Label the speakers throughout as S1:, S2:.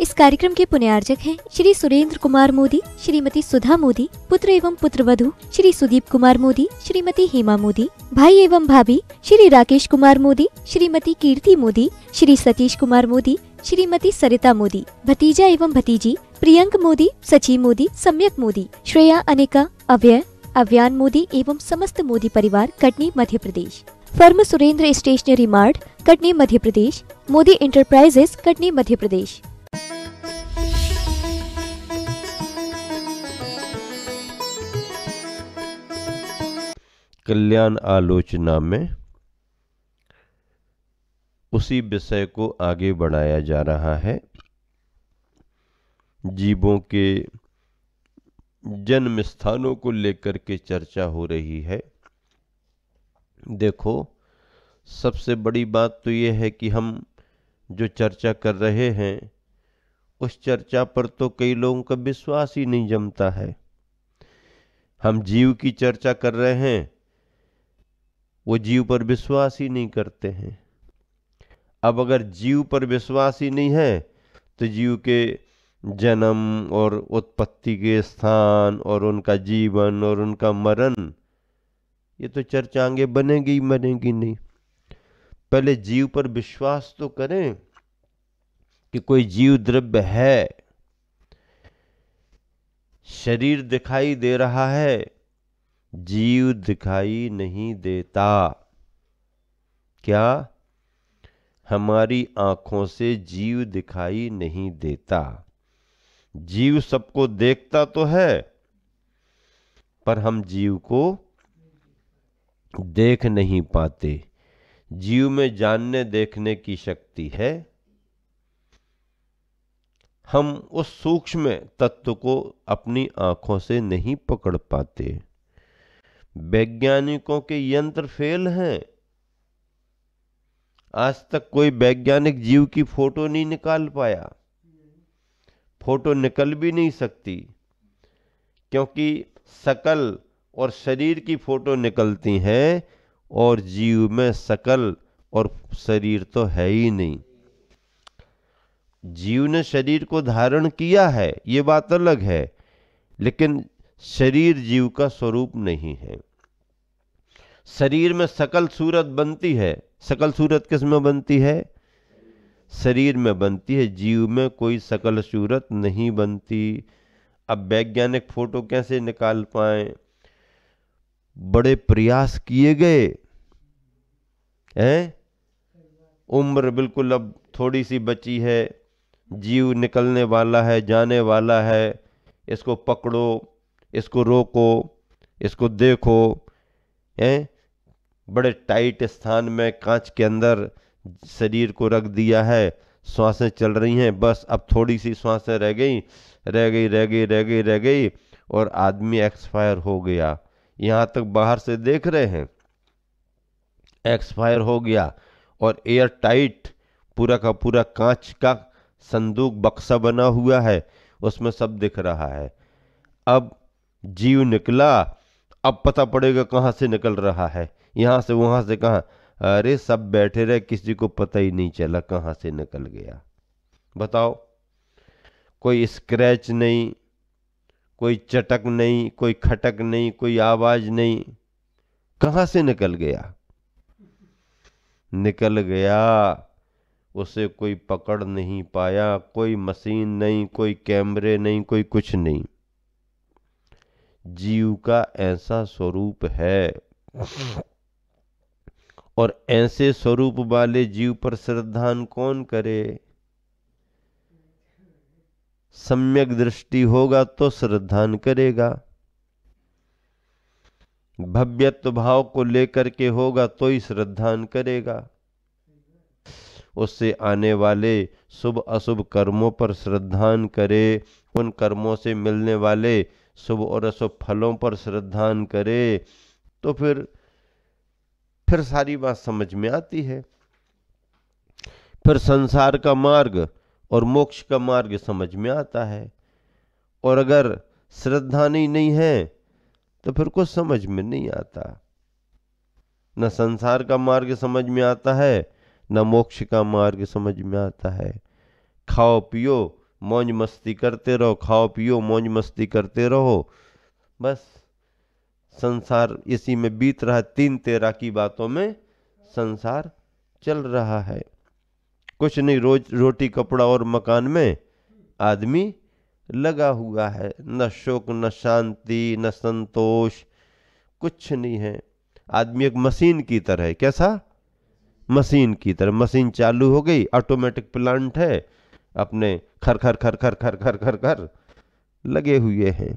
S1: इस कार्यक्रम के पुण्यार्जक हैं श्री सुरेंद्र कुमार मोदी श्रीमती सुधा मोदी पुत्र एवं पुत्र वधु श्री सुदीप कुमार मोदी श्रीमती हेमा मोदी भाई एवं भाभी श्री राकेश कुमार मोदी श्रीमती कीर्ति मोदी श्री सतीश कुमार मोदी श्रीमती सरिता मोदी भतीजा एवं भतीजी प्रियंक मोदी सचिव मोदी सम्यक मोदी श्रेया अनेका अव्यय अव्यान मोदी एवं समस्त मोदी परिवार Katni Madhya Pradesh firm Surendra stationery mart Katni Madhya Pradesh Modi enterprises Katni Madhya Pradesh
S2: कल्याण आलोचना में उसी विषय को आगे बढ़ाया जा रहा है जीवों के जन्म स्थानों को लेकर के चर्चा हो रही है देखो सबसे बड़ी बात तो ये है कि हम जो चर्चा कर रहे हैं उस चर्चा पर तो कई लोगों का विश्वास ही नहीं जमता है हम जीव की चर्चा कर रहे हैं वो जीव पर विश्वास ही नहीं करते हैं अब अगर जीव पर विश्वास ही नहीं है तो जीव के जन्म और उत्पत्ति के स्थान और उनका जीवन और उनका मरण ये तो चर्चांगे बनेगी बनेगी नहीं पहले जीव पर विश्वास तो करें कि कोई जीव द्रव्य है शरीर दिखाई दे रहा है जीव दिखाई नहीं देता क्या हमारी आंखों से जीव दिखाई नहीं देता जीव सबको देखता तो है पर हम जीव को देख नहीं पाते जीव में जानने देखने की शक्ति है हम उस सूक्ष्म तत्व को अपनी आंखों से नहीं पकड़ पाते वैज्ञानिकों के यंत्र फेल हैं आज तक कोई वैज्ञानिक जीव की फोटो नहीं निकाल पाया फोटो निकल भी नहीं सकती क्योंकि सकल और शरीर की फोटो निकलती हैं और जीव में सकल और शरीर तो है ही नहीं जीव ने शरीर को धारण किया है ये बात अलग है लेकिन शरीर जीव का स्वरूप नहीं है शरीर में सकल सूरत बनती है सकल सूरत किस में बनती है शरीर में बनती है जीव में कोई सकल सूरत नहीं बनती अब वैज्ञानिक फोटो कैसे निकाल पाए बड़े प्रयास किए गए हैं उम्र बिल्कुल अब थोड़ी सी बची है जीव निकलने वाला है जाने वाला है इसको पकड़ो इसको रोको इसको देखो हैं बड़े टाइट स्थान में कांच के अंदर शरीर को रख दिया है सांसें चल रही हैं बस अब थोड़ी सी सांसें रह गई रह गई रह गई रह गई रह गई और आदमी एक्सपायर हो गया यहाँ तक बाहर से देख रहे हैं एक्सपायर हो गया और एयर टाइट पूरा का पूरा कांच का संदूक बक्सा बना हुआ है उसमें सब दिख रहा है अब जीव निकला अब पता पड़ेगा कहाँ से निकल रहा है यहाँ से वहाँ से कहाँ अरे सब बैठे रहे किसी को पता ही नहीं चला कहाँ से निकल गया बताओ कोई स्क्रैच नहीं कोई चटक नहीं कोई खटक नहीं कोई आवाज नहीं कहाँ से निकल गया निकल गया उसे कोई पकड़ नहीं पाया कोई मशीन नहीं कोई कैमरे नहीं कोई कुछ नहीं जीव का ऐसा स्वरूप है और ऐसे स्वरूप वाले जीव पर श्रद्धान कौन करे सम्यक दृष्टि होगा तो श्रद्धान करेगा भव्यत्व भाव को लेकर के होगा तो ही श्रद्धान करेगा उससे आने वाले शुभ अशुभ कर्मों पर श्रद्धान करे उन कर्मों से मिलने वाले शुभ और अशुभ फलों पर श्रद्धान करे तो फिर फिर सारी बात समझ में आती है फिर संसार का मार्ग और मोक्ष का मार्ग समझ में आता है और अगर श्रद्धा नहीं, नहीं है तो फिर कुछ समझ में नहीं आता न संसार का मार्ग समझ में आता है न मोक्ष का मार्ग समझ में आता है खाओ पियो मौज मस्ती करते रहो खाओ पियो मौज मस्ती करते रहो बस संसार इसी में बीत रहा तीन तेरा की बातों में संसार चल रहा है कुछ नहीं रोज रोटी कपड़ा और मकान में आदमी लगा हुआ है न शोक न शांति न संतोष कुछ नहीं है आदमी एक मशीन की तरह है कैसा मशीन की तरह मशीन चालू हो गई ऑटोमेटिक प्लांट है अपने खर खर खर खर खर खर खर खर लगे हुए हैं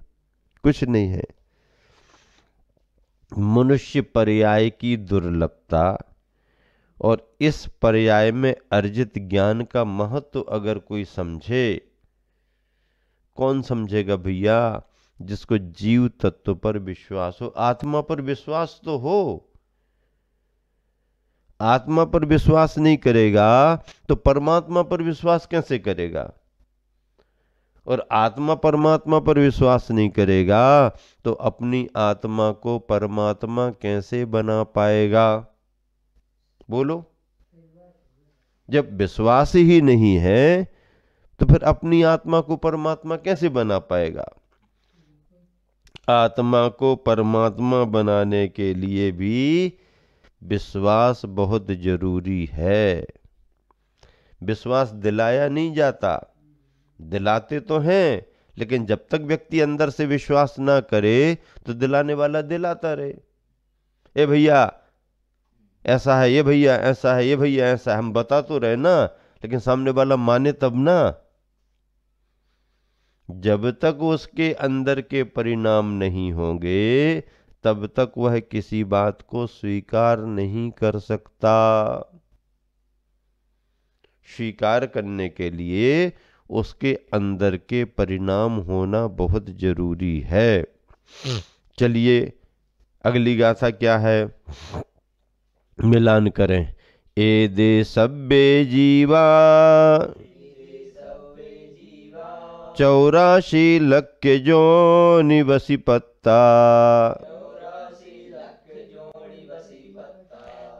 S2: कुछ नहीं है मनुष्य पर्याय की दुर्लभता और इस पर्याय में अर्जित ज्ञान का महत्व अगर कोई समझे कौन समझेगा भैया जिसको जीव तत्व पर विश्वास हो आत्मा पर विश्वास तो हो आत्मा पर विश्वास नहीं करेगा तो परमात्मा पर विश्वास कैसे करेगा और आत्मा परमात्मा पर विश्वास नहीं करेगा तो अपनी आत्मा को परमात्मा कैसे बना पाएगा बोलो जब विश्वास ही नहीं है तो फिर अपनी आत्मा को परमात्मा कैसे बना पाएगा आत्मा को परमात्मा बनाने के लिए भी विश्वास बहुत जरूरी है विश्वास दिलाया नहीं जाता दिलाते तो हैं लेकिन जब तक व्यक्ति अंदर से विश्वास ना करे तो दिलाने वाला दिलाता रहे ए भैया ऐसा है ये भैया ऐसा है ये भैया ऐसा है हम बता तो रहे ना लेकिन सामने वाला माने तब ना जब तक उसके अंदर के परिणाम नहीं होंगे तब तक वह किसी बात को स्वीकार नहीं कर सकता स्वीकार करने के लिए उसके अंदर के परिणाम होना बहुत जरूरी है चलिए अगली गाथा क्या है मिलान करें ए दे सब्बे जीवा चौरासी लक्के जो निवसी पत्ता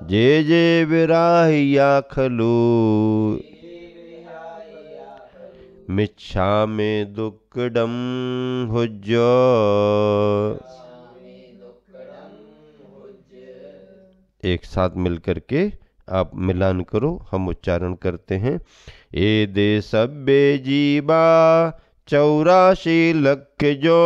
S2: जे जे विराहिया खलू मिच्छा में डम हुज्यो एक साथ मिलकर के आप मिलान करो हम उच्चारण करते हैं ए दे सब्बे जीबा चौरासी लख जो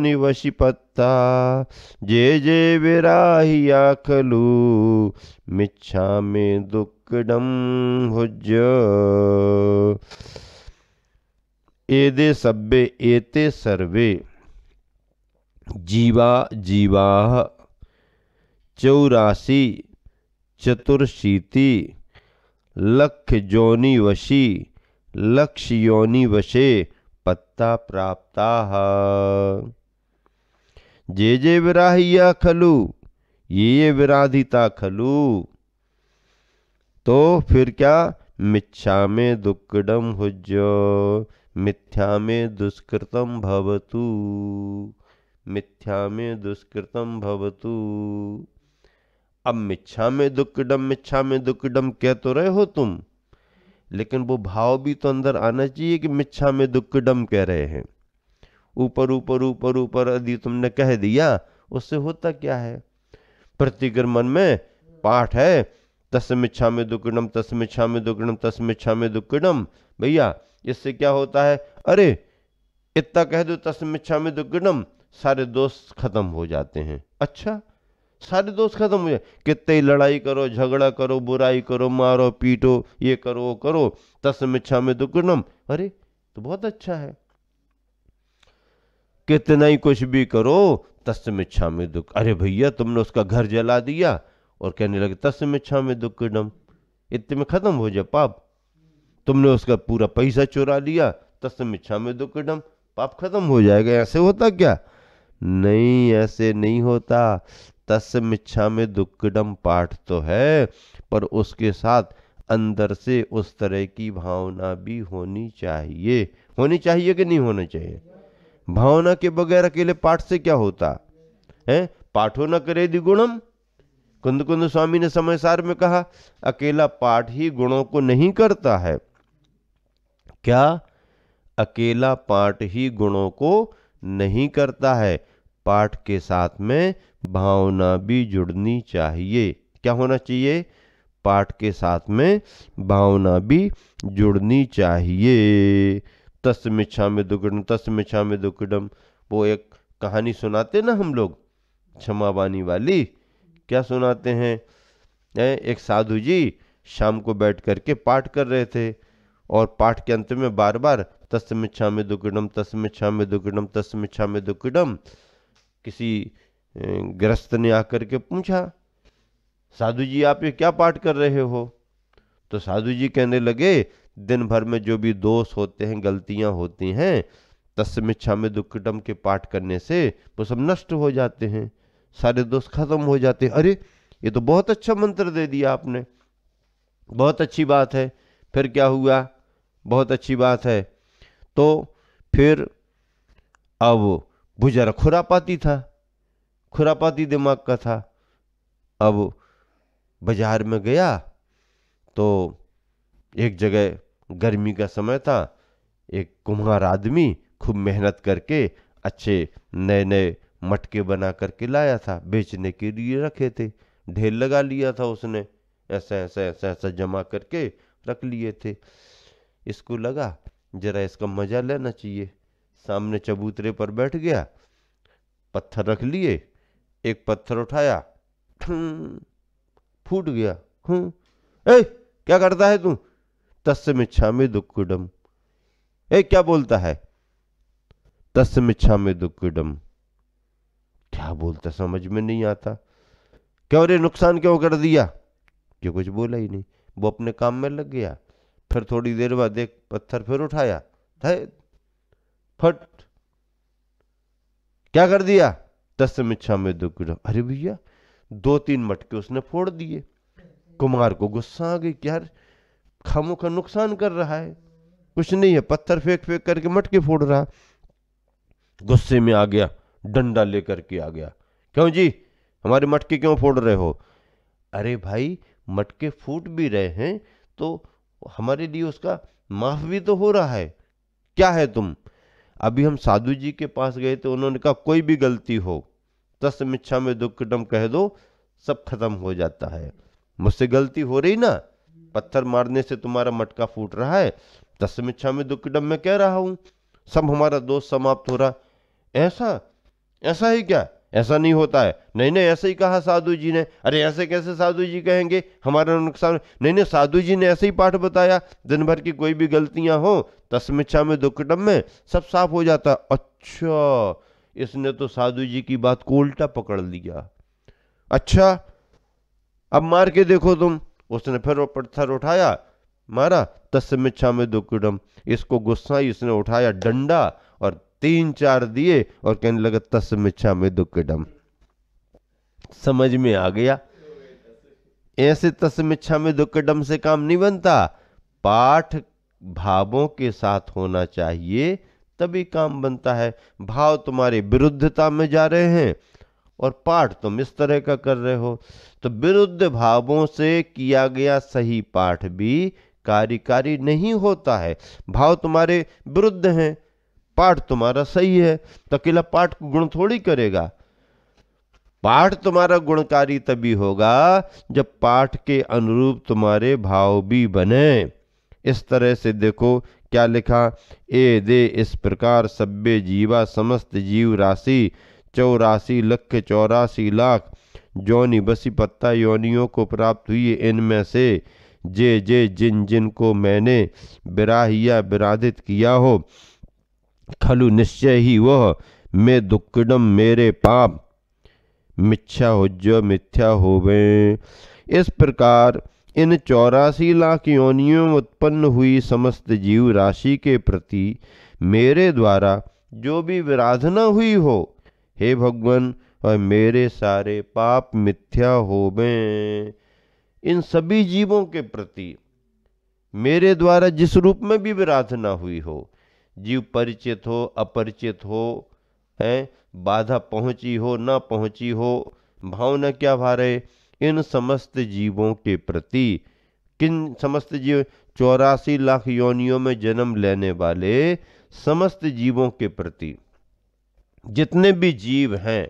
S2: निवशिपत करता जे जे विराहिया खलु मिच्छामि दुक्कडं भुज एदे सब्बे एते सर्वे जीवा जीवा चौरासी चतुर्शीति लख जोनि वशी लक्ष योनि वशे पत्ता प्राप्ता जे जे विराहिया खलु ये ये विराधिता खलु तो फिर क्या मिच्छा में दुक्कडम हुज्जो मिथ्या में दुष्कृतम भवतु मिथ्या में दुष्कृतम भवतु अब मिच्छा में दुक्कडम मिच्छा में दुक्कडम कह तो रहे हो तुम लेकिन वो भाव भी तो अंदर आना चाहिए कि मिच्छा में दुक्कडम कह रहे हैं ऊपर ऊपर ऊपर ऊपर यदि तुमने कह दिया उससे होता क्या है प्रतिक्रमण में पाठ है तस्मिच्छा में दुकड़म तस्मिच्छा में दुकड़म तस्मिच्छा में दुकड़म भैया इससे क्या होता है अरे इतना कह दो तस्मिच्छा में दुकड़म सारे दोस्त खत्म हो जाते हैं अच्छा सारे दोस्त खत्म हो जाए कितने लड़ाई करो झगड़ा करो बुराई करो मारो पीटो ये करो वो करो तस्मिच्छा में दुकड़म अरे तो बहुत अच्छा है कितना ही कुछ भी करो तस्म इच्छा में दुख अरे भैया तुमने उसका घर जला दिया और कहने लगे तस्म इच्छा में दुख डम इतने में ख़त्म हो जाए पाप तुमने उसका पूरा पैसा चुरा लिया तस्म इच्छा में दुख डम पाप ख़त्म हो जाएगा ऐसे होता क्या नहीं ऐसे नहीं होता तस्म इच्छा में दुक्कडम पाठ तो है पर उसके साथ अंदर से उस तरह की भावना भी होनी चाहिए होनी चाहिए कि नहीं होना चाहिए भावना के बगैर अकेले पाठ से क्या होता है पाठो न करे गुणम कुंद कुंद स्वामी ने समयसार में कहा अकेला पाठ ही गुणों को नहीं करता है क्या अकेला पाठ ही गुणों को नहीं करता है पाठ के साथ में भावना भी जुड़नी चाहिए क्या होना चाहिए पाठ के साथ में भावना भी जुड़नी चाहिए तस्मिच्छा में दुकड़म तस्मिच्छा में दुकड़म वो एक कहानी सुनाते ना हम लोग क्षमा बानी वाली क्या सुनाते हैं एक साधु जी शाम को बैठ करके पाठ कर रहे थे और पाठ के अंत में बार बार तस्मिच्छा में दुकड़म तस्मिच्छा में दुकड़म तस्मिच्छा में दुकड़म किसी ग्रस्त ने आकर के पूछा साधु जी आप ये क्या पाठ कर रहे हो तो साधु जी कहने लगे दिन भर में जो भी दोष होते हैं गलतियां होती हैं तस्म में दुक्कटम के पाठ करने से वो सब नष्ट हो जाते हैं सारे दोष खत्म हो जाते हैं अरे ये तो बहुत अच्छा मंत्र दे दिया आपने बहुत अच्छी बात है फिर क्या हुआ बहुत अच्छी बात है तो फिर अब बुजर खुरापाती था खुरापाती दिमाग का था अब बाजार में गया तो एक जगह गर्मी का समय था एक कुम्हार आदमी खूब मेहनत करके अच्छे नए नए मटके बना करके लाया था बेचने के लिए रखे थे ढेर लगा लिया था उसने ऐसा ऐसा ऐसा ऐसा जमा करके रख लिए थे इसको लगा जरा इसका मज़ा लेना चाहिए सामने चबूतरे पर बैठ गया पत्थर रख लिए एक पत्थर उठाया फूट गया हूँ ए क्या करता है तू तस्य में दुक्कुडम ए क्या बोलता है तस्य में दुक्कुडम क्या बोलता समझ में नहीं आता क्या अरे नुकसान क्यों कर दिया क्यों कुछ बोला ही नहीं वो अपने काम में लग गया फिर थोड़ी देर बाद एक पत्थर फिर उठाया फट क्या कर दिया तस्य में दुक्कुडम अरे भैया दो तीन मटके उसने फोड़ दिए कुमार को गुस्सा आ गई क्यार खामों का नुकसान कर रहा है कुछ नहीं है पत्थर फेंक फेंक करके मटके फोड़ रहा गुस्से में आ गया डंडा लेकर के आ गया क्यों जी हमारे मटके क्यों फोड़ रहे हो अरे भाई मटके फूट भी रहे हैं तो हमारे लिए उसका माफ भी तो हो रहा है क्या है तुम अभी हम साधु जी के पास गए थे उन्होंने कहा कोई भी गलती हो तस्मिच्छा में दुख कह दो सब खत्म हो जाता है मुझसे गलती हो रही ना पत्थर मारने से तुम्हारा मटका फूट रहा है तस्म में दुखडम में कह रहा हूँ सब हमारा दोस्त समाप्त हो रहा ऐसा ऐसा ही क्या ऐसा नहीं होता है नहीं नहीं ऐसे ही कहा साधु जी ने अरे ऐसे कैसे साधु जी कहेंगे हमारा नुकसान नहीं नहीं साधु जी ने ऐसे ही पाठ बताया दिन भर की कोई भी गलतियां हो तस्मिच्छा में दुखडम में सब साफ हो जाता अच्छा इसने तो साधु जी की बात को उल्टा पकड़ लिया अच्छा अब मार के देखो तुम उसने फिर वो पत्थर उठाया मारा तस्मिच्छा में दुकुडम इसको ही इसने उठाया डंडा और तीन चार दिए और कहने लगा तस्मिच्छा में दुकुडम समझ में आ गया ऐसे तस्मिच्छा में डम से काम नहीं बनता पाठ भावों के साथ होना चाहिए तभी काम बनता है भाव तुम्हारी विरुद्धता में जा रहे हैं और पाठ तुम इस तरह का कर रहे हो तो विरुद्ध भावों से किया गया सही पाठ भी कार्यकारी नहीं होता है भाव तुम्हारे विरुद्ध हैं पाठ तुम्हारा सही है तो अकेला पाठ गुण थोड़ी करेगा पाठ तुम्हारा गुणकारी तभी होगा जब पाठ के अनुरूप तुम्हारे भाव भी बने इस तरह से देखो क्या लिखा ए दे इस प्रकार सभ्य जीवा समस्त जीव राशि चौरासी लख चौरासी लाख जोनि बसी पत्ता योनियों को प्राप्त हुई इनमें से जे जे जिन जिन को मैंने बिराहिया विराधित किया हो खलु निश्चय ही वह मैं दुक्कडम मेरे पाप मिथ्या हो जो मिथ्या होवे इस प्रकार इन चौरासी लाख योनियों उत्पन्न हुई समस्त जीव राशि के प्रति मेरे द्वारा जो भी विराधना हुई हो हे भगवान और मेरे सारे पाप मिथ्या हो गए इन सभी जीवों के प्रति मेरे द्वारा जिस रूप में भी विराधना हुई हो जीव परिचित हो अपरिचित हो है बाधा पहुंची हो ना पहुंची हो भावना क्या भारे इन समस्त जीवों के प्रति किन समस्त जीव चौरासी लाख योनियों में जन्म लेने वाले समस्त जीवों के प्रति जितने भी जीव हैं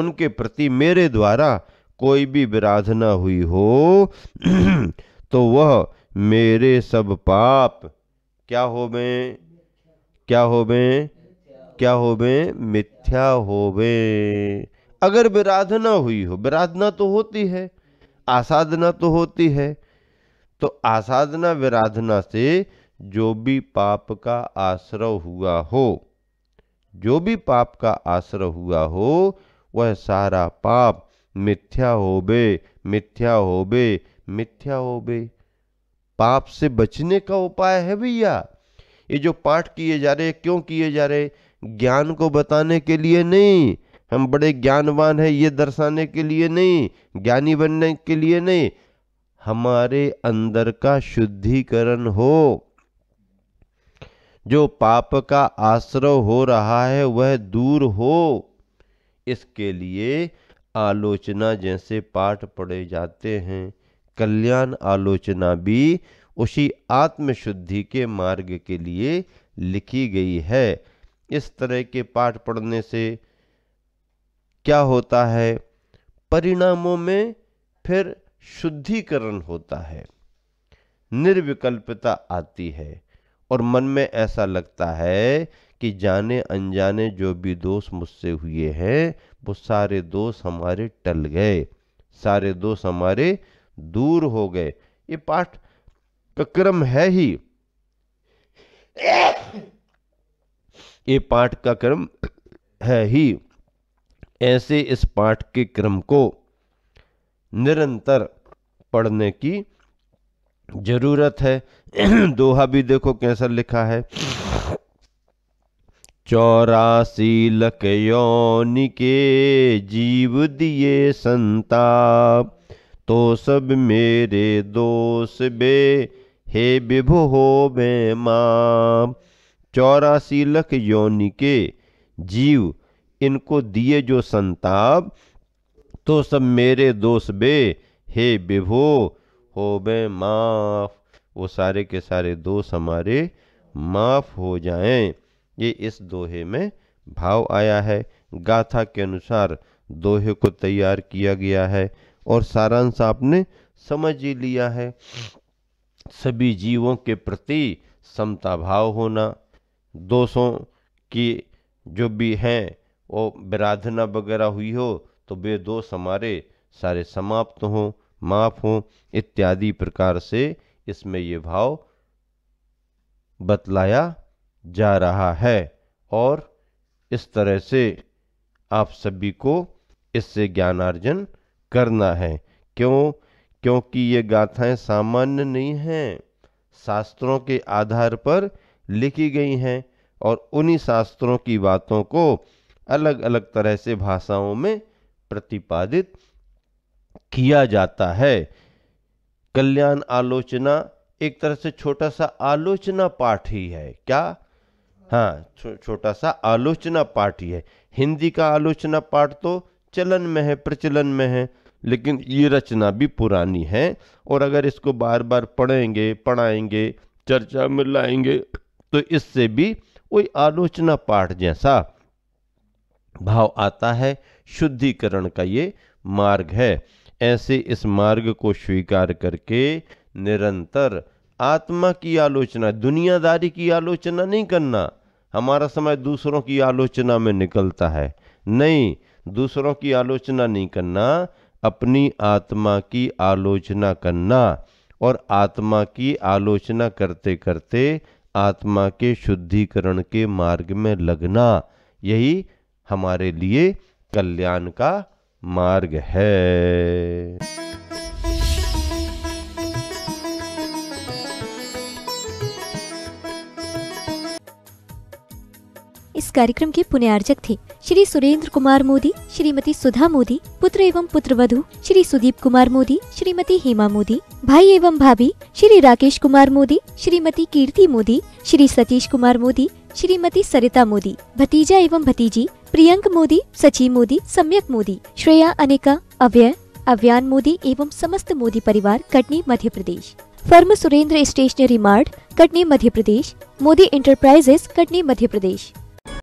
S2: उनके प्रति मेरे द्वारा कोई भी विराधना हुई हो तो वह मेरे सब पाप क्या हो बे क्या हो बे क्या हो बे मिथ्या हो बे अगर विराधना हुई हो विराधना तो होती है आसाधना तो होती है तो आसाधना विराधना से जो भी पाप का आश्रय हुआ हो जो भी पाप का आश्रय हुआ हो वह सारा पाप मिथ्या होबे मिथ्या होबे मिथ्या होबे पाप से बचने का उपाय है भैया ये जो पाठ किए जा रहे क्यों किए जा रहे ज्ञान को बताने के लिए नहीं हम बड़े ज्ञानवान हैं ये दर्शाने के लिए नहीं ज्ञानी बनने के लिए नहीं हमारे अंदर का शुद्धिकरण हो जो पाप का आश्रय हो रहा है वह दूर हो इसके लिए आलोचना जैसे पाठ पढ़े जाते हैं कल्याण आलोचना भी उसी आत्मशुद्धि के मार्ग के लिए लिखी गई है इस तरह के पाठ पढ़ने से क्या होता है परिणामों में फिर शुद्धिकरण होता है निर्विकल्पता आती है और मन में ऐसा लगता है कि जाने अनजाने जो भी दोष मुझसे हुए हैं वो सारे दोष हमारे टल गए सारे दोष हमारे दूर हो गए ये पाठ का क्रम है ही ये पाठ का क्रम है ही ऐसे इस पाठ के क्रम को निरंतर पढ़ने की ज़रूरत है दोहा भी देखो कैसा लिखा है चौरासी लख यौन के जीव दिए संताप तो सब मेरे दोष बे हे विभो हो बे माँ चौरासी लख यौन के जीव इनको दिए जो संताप तो सब मेरे दोष बे हे विभो हो बे माफ़ वो सारे के सारे दोष हमारे माफ़ हो जाएं ये इस दोहे में भाव आया है गाथा के अनुसार दोहे को तैयार किया गया है और सारांश आपने समझ ही लिया है सभी जीवों के प्रति समता भाव होना दोषों की जो भी हैं वो विराधना वगैरह हुई हो तो वे दोष हमारे सारे समाप्त हों माफ हों इत्यादि प्रकार से इसमें ये भाव बतलाया जा रहा है और इस तरह से आप सभी को इससे ज्ञानार्जन करना है क्यों क्योंकि ये गाथाएं सामान्य नहीं हैं शास्त्रों के आधार पर लिखी गई हैं और उन्हीं शास्त्रों की बातों को अलग अलग तरह से भाषाओं में प्रतिपादित किया जाता है कल्याण आलोचना एक तरह से छोटा सा आलोचना पाठ ही है क्या हाँ छो, छोटा सा आलोचना पाठ ही है हिंदी का आलोचना पाठ तो चलन में है प्रचलन में है लेकिन ये रचना भी पुरानी है और अगर इसको बार बार पढ़ेंगे पढ़ाएंगे चर्चा में लाएंगे तो इससे भी कोई आलोचना पाठ जैसा भाव आता है शुद्धिकरण का ये मार्ग है ऐसे इस मार्ग को स्वीकार करके निरंतर आत्मा की आलोचना दुनियादारी की आलोचना नहीं करना हमारा समय दूसरों की आलोचना में निकलता है नहीं दूसरों की आलोचना नहीं करना अपनी आत्मा की आलोचना करना और आत्मा की आलोचना करते करते आत्मा के शुद्धिकरण के मार्ग में लगना यही हमारे लिए कल्याण का मार्ग है
S1: इस कार्यक्रम के पुण्यार्जक थे श्री सुरेंद्र कुमार मोदी श्रीमती सुधा मोदी पुत्र एवं पुत्र वधु श्री सुदीप कुमार मोदी श्रीमती हेमा मोदी भाई एवं भाभी श्री राकेश कुमार मोदी श्रीमती कीर्ति मोदी श्री सतीश कुमार मोदी श्रीमती सरिता मोदी भतीजा एवं भतीजी प्रियंक मोदी सचिव मोदी सम्यक मोदी श्रेया अनेका अभय अव्यान मोदी एवं समस्त मोदी परिवार Katni Madhya Pradesh firm Surendra stationery mart Katni Madhya Pradesh Modi enterprises Katni Madhya प्रदेश